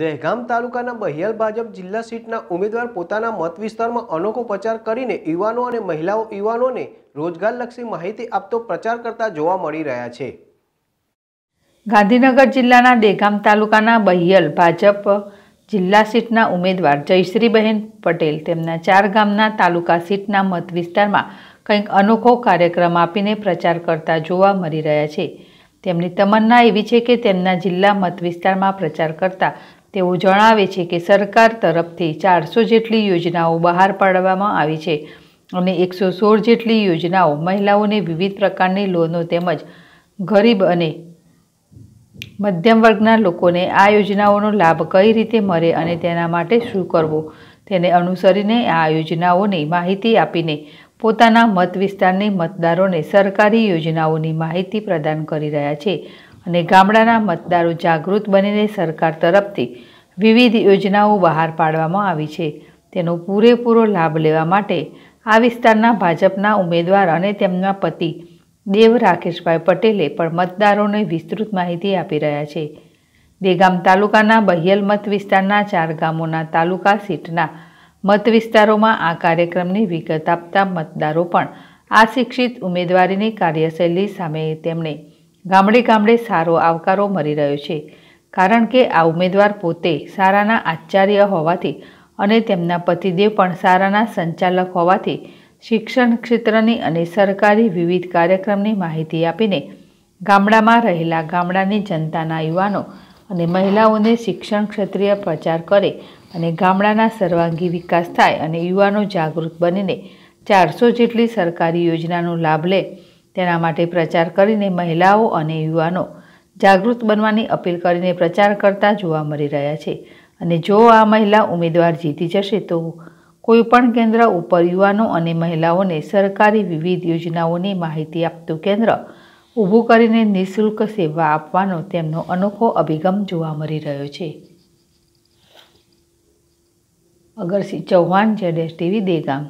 દહેગામ તાલુકાના બહિયાલ ભાજપ જિલ્લા સીટના ઉમેદવાર પોતાના મત વિસ્તારમાં અનોખો પ્રચાર કરીને યુવાનો અને મહિલાઓ યુવાનોને રોજગારલક્ષી માહિતી આપતો પ્રચાર કરતા જોવા મળી રહ્યા છે ગાંધીનગર જિલ્લાના દેગામ તાલુકાના બહિયલ ભાજપ જિલ્લા સીટના ઉમેદવાર જયશ્રીબહેન પટેલ તેમના ચાર ગામના તાલુકા સીટના મત વિસ્તારમાં કંઈક અનોખો કાર્યક્રમ આપીને પ્રચાર કરતા જોવા મળી રહ્યા છે તેમની તમન્ના એવી છે કે તેમના જિલ્લા મત વિસ્તારમાં પ્રચાર કરતા તેઓ જણાવે છે કે સરકાર તરફથી ચારસો જેટલી યોજનાઓ બહાર પાડવામાં આવી છે અને એકસો સોળ જેટલી યોજનાઓ મહિલાઓને વિવિધ પ્રકારની લોનો તેમજ ગરીબ અને મધ્યમ વર્ગના લોકોને આ યોજનાઓનો લાભ કઈ રીતે મળે અને તેના માટે શું કરવું તેને અનુસરીને આ યોજનાઓની માહિતી આપીને પોતાના મત વિસ્તારની મતદારોને સરકારી યોજનાઓની માહિતી પ્રદાન કરી રહ્યા છે અને ગામડાના મતદારો જાગૃત બનીને સરકાર તરફથી વિવિધ યોજનાઓ બહાર પાડવામાં આવી છે તેનો પૂરેપૂરો લાભ લેવા માટે આ વિસ્તારના ભાજપના ઉમેદવાર અને તેમના પતિ દેવ રાકેશભાઈ પટેલે પણ મતદારોને વિસ્તૃત માહિતી આપી રહ્યા છે દેગામ તાલુકાના બહિયલ મત વિસ્તારના ચાર ગામોના તાલુકા સીટના મત વિસ્તારોમાં આ કાર્યક્રમની વિગત આપતા મતદારો પણ આ શિક્ષિત ઉમેદવારીની કાર્યશૈલી સામે તેમણે ગામડે ગામડે સારો આવકારો મળી રહ્યો છે કારણ કે આ ઉમેદવાર પોતે સારાના આચાર્ય હોવાથી અને તેમના પતિદેવ પણ સારાના સંચાલક હોવાથી શિક્ષણ ક્ષેત્રની અને સરકારી વિવિધ કાર્યક્રમની માહિતી આપીને ગામડામાં રહેલા ગામડાની જનતાના યુવાનો અને મહિલાઓને શિક્ષણ ક્ષેત્રીય પ્રચાર કરે અને ગામડાના સર્વાંગી વિકાસ થાય અને યુવાનો જાગૃત બનીને ચારસો જેટલી સરકારી યોજનાનો લાભ લે તેના માટે પ્રચાર કરીને મહિલાઓ અને યુવાનો જાગૃત બનવાની અપીલ કરીને પ્રચાર કરતા જોવા મળી રહ્યા છે અને જો આ મહિલા ઉમેદવાર જીતી જશે તો કોઈપણ કેન્દ્ર ઉપર યુવાનો અને મહિલાઓને સરકારી વિવિધ યોજનાઓની માહિતી આપતું કેન્દ્ર ઊભું કરીને નિઃશુલ્ક સેવા આપવાનો તેમનો અનોખો અભિગમ જોવા મળી રહ્યો છે અગરસિંહ ચૌહાણ છે ડેશ ટીવી દેગામ